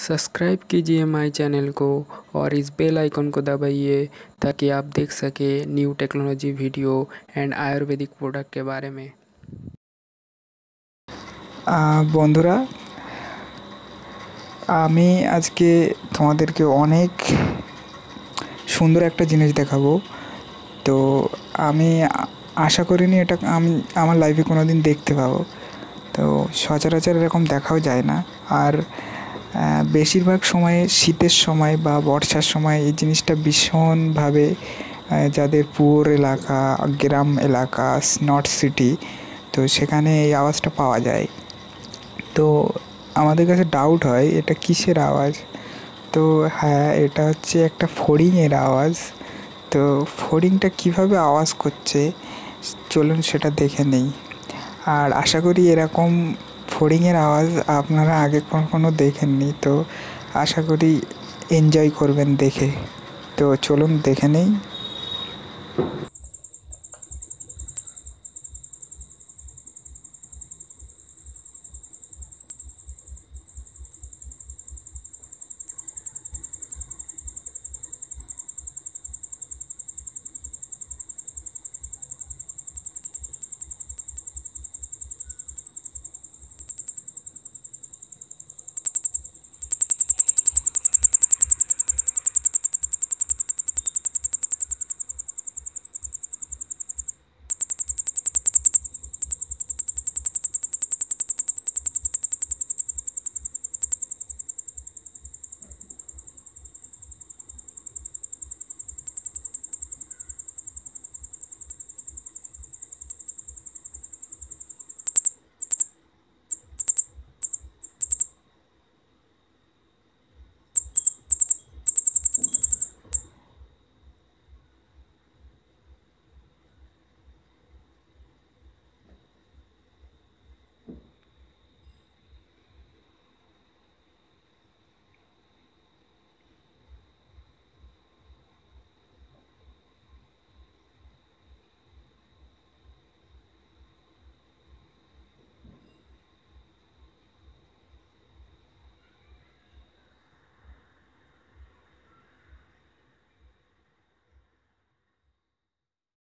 subscribe कीजिए my channel को और इस बेल आइकन को दबाइए ताकि आप देख सकें new technology video and ayurvedic product के बारे में বন্ধুরা আমি আজকে তোমাদেরকে অনেক সুন্দর একটা জিনিস দেখাবো তো আমি আশা করিনি এটা আমি আমার লাইফে কোনো দিন দেখতে পাবো তো সচরাচর এরকম দেখাও যায় না আর বেশিরভাগ সময়ে শীতের সময় বা বর্ষার সময় এই জিনিসটা ভীষণভাবে যাদের পুর এলাকা গ্রাম এলাকা স্নট সিটি তো সেখানে এই আওয়াজটা পাওয়া যায় তো আমাদের কাছে ডাউট হয় এটা কিসের আওয়াজ তো হ্যাঁ এটা হচ্ছে একটা ফড়িংয়ের আওয়াজ তো ফড়িংটা কিভাবে আওয়াজ করছে চলুন সেটা দেখে নেই আর আশা করি এরকম ফোরিংয়ের আওয়াজ আপনারা আগে কখনো দেখেননি তো আশা করি এনজয় করবেন দেখে তো চলুন দেখে নেই